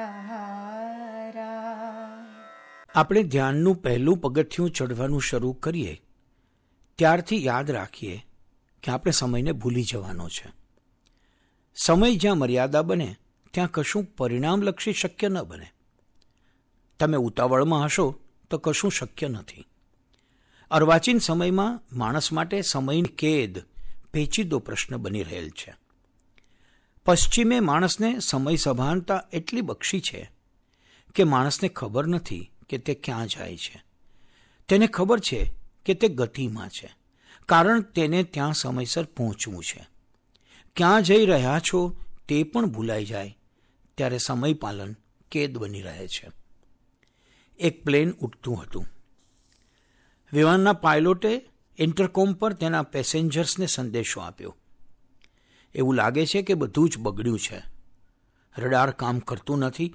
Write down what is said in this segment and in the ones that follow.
આપણે ધ્યાનનું પહેલું પગથિયું ચઢવાનું શરૂ કરીએ ત્યારથી યાદ રાખીએ કે આપણે સમયને ભૂલી જવાનો છે સમય જ્યાં મર્યાદા બને ત્યાં કશું પરિણામલક્ષી શક્ય ન બને તમે ઉતાવળમાં હશો તો કશું શક્ય નથી અર્વાચીન સમયમાં માણસ માટે સમયની કેદ પેચીદો પ્રશ્ન બની રહેલ છે પશ્ચિમે માણસને સમય સભાનતા એટલી બક્ષી છે કે માણસને ખબર નથી કે તે ક્યાં જાય છે તેને ખબર છે કે તે ગતિમાં છે કારણ તેને ત્યાં સમયસર પહોંચવું છે ક્યાં જઈ રહ્યા છો તે પણ ભૂલાઈ જાય ત્યારે સમયપાલન કેદ બની રહે છે એક પ્લેન ઉઠતું હતું વિમાનના પાયલોટે ઇન્ટરકોમ પર તેના પેસેન્જર્સને સંદેશો આપ્યો એવું લાગે છે કે બધું જ બગડ્યું છે રડાર કામ કરતું નથી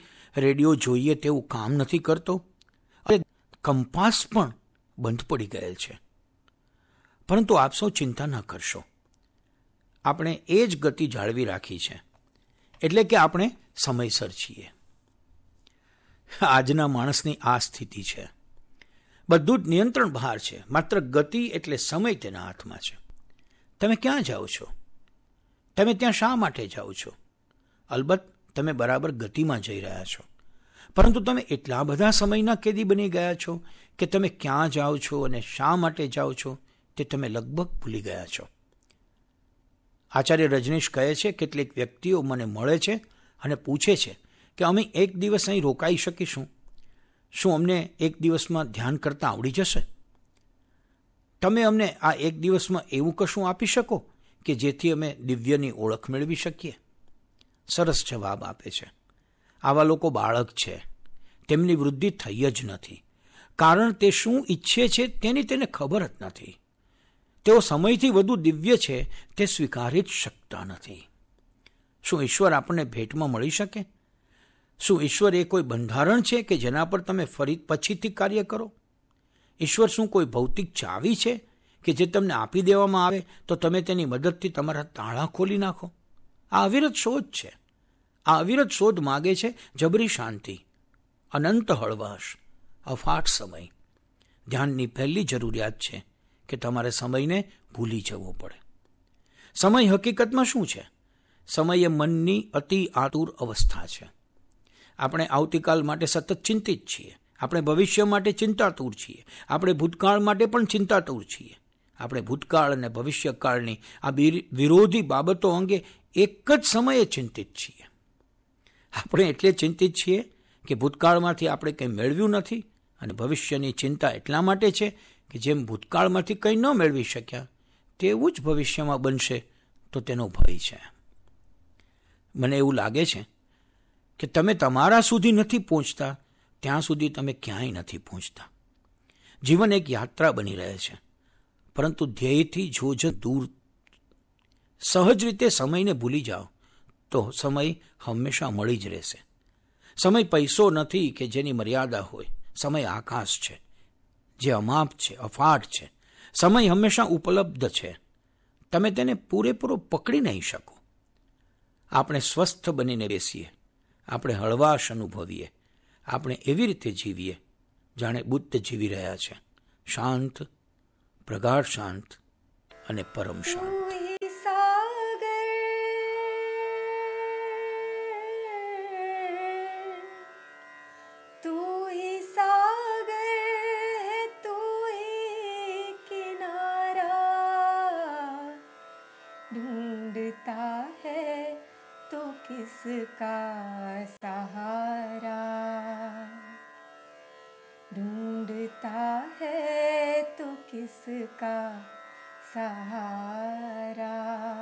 રેડિયો જોઈએ તેવું કામ નથી કરતો અને કંપાસ પણ બંધ પડી ગયેલ છે પરંતુ આપ સૌ ચિંતા ન કરશો આપણે એ જ ગતિ જાળવી રાખી છે એટલે કે આપણે સમયસર છીએ આજના માણસની આ સ્થિતિ છે બધું જ નિયંત્રણ બહાર છે માત્ર ગતિ એટલે સમય તેના હાથમાં છે તમે ક્યાં જાઓ છો તમે ત્યાં શા માટે જાઓ છો અલબત્ત તમે બરાબર ગતિમાં જઈ રહ્યા છો પરંતુ તમે એટલા બધા સમયના કેદી બની ગયા છો કે તમે ક્યાં જાઓ છો અને શા માટે જાઓ છો તે તમે લગભગ ભૂલી ગયા છો આચાર્ય રજનીશ કહે છે કેટલીક વ્યક્તિઓ મને મળે છે અને પૂછે છે કે અમે એક દિવસ અહીં રોકાઈ શકીશું શું અમને એક દિવસમાં ધ્યાન કરતાં આવડી જશે તમે અમને આ એક દિવસમાં એવું કશું આપી શકો કે જેથી અમે દિવ્યની ઓળખ મેળવી શકીએ સરસ જવાબ આપે છે આવા લોકો બાળક છે તેમની વૃદ્ધિ થઈ જ નથી કારણ તે શું ઈચ્છે છે તેની તેને ખબર જ નથી તેઓ સમયથી વધુ દિવ્ય છે તે સ્વીકારી જ શકતા નથી શું ઈશ્વર આપણને ભેટમાં મળી શકે શું ઈશ્વર એ કોઈ બંધારણ છે કે જેના પર તમે ફરી પછીથી કાર્ય કરો ઈશ્વર શું કોઈ ભૌતિક ચાવી છે કે જે તમને આપી દેવામાં આવે તો તમે તેની મદદથી તમારા તાળા ખોલી નાખો આ અવિરત શોધ છે આ અવિરત શોધ માગે છે જબરી શાંતિ અનંત હળવાશ અફાટ સમય ધ્યાનની પહેલી જરૂરિયાત છે કે તમારે સમયને ભૂલી જવો પડે સમય હકીકતમાં શું છે સમય એ મનની અતિ આતુર અવસ્થા છે આપણે આવતીકાલ માટે સતત ચિંતિત છીએ આપણે ભવિષ્ય માટે ચિંતાતુર છીએ આપણે ભૂતકાળ માટે પણ ચિંતાતુર છીએ આપણે ભૂતકાળ અને ભવિષ્યકાળની આ વિરોધી બાબતો અંગે એક જ સમયે ચિંતિત છીએ આપણે એટલે ચિંતિત છીએ કે ભૂતકાળમાંથી આપણે કંઈ મેળવ્યું નથી અને ભવિષ્યની ચિંતા એટલા માટે છે કે જેમ ભૂતકાળમાંથી કંઈ ન મેળવી શક્યા તેવું જ ભવિષ્યમાં બનશે તો તેનો ભય છે મને એવું લાગે છે કે તમે તમારા સુધી નથી પહોંચતા ત્યાં સુધી તમે ક્યાંય નથી પહોંચતા જીવન એક યાત્રા બની રહે છે પરંતુ ધ્યેયથી જોજ દૂર સહજ રીતે સમયને ભૂલી જાઓ તો સમય હંમેશા મળી જ રહેશે સમય પૈસો નથી કે જેની મર્યાદા હોય સમય આકાશ છે જે અમાપ છે અફાટ છે સમય હંમેશા ઉપલબ્ધ છે તમે તેને પૂરેપૂરો પકડી નહીં શકો આપણે સ્વસ્થ બનીને બેસીએ આપણે હળવાશ અનુભવીએ આપણે એવી રીતે જીવીએ જાણે બુદ્ધ જીવી રહ્યા છે શાંત પ્રગાઢ શાંત અને પરમ શાંત ढूंढता है तो किसका इसका सहारा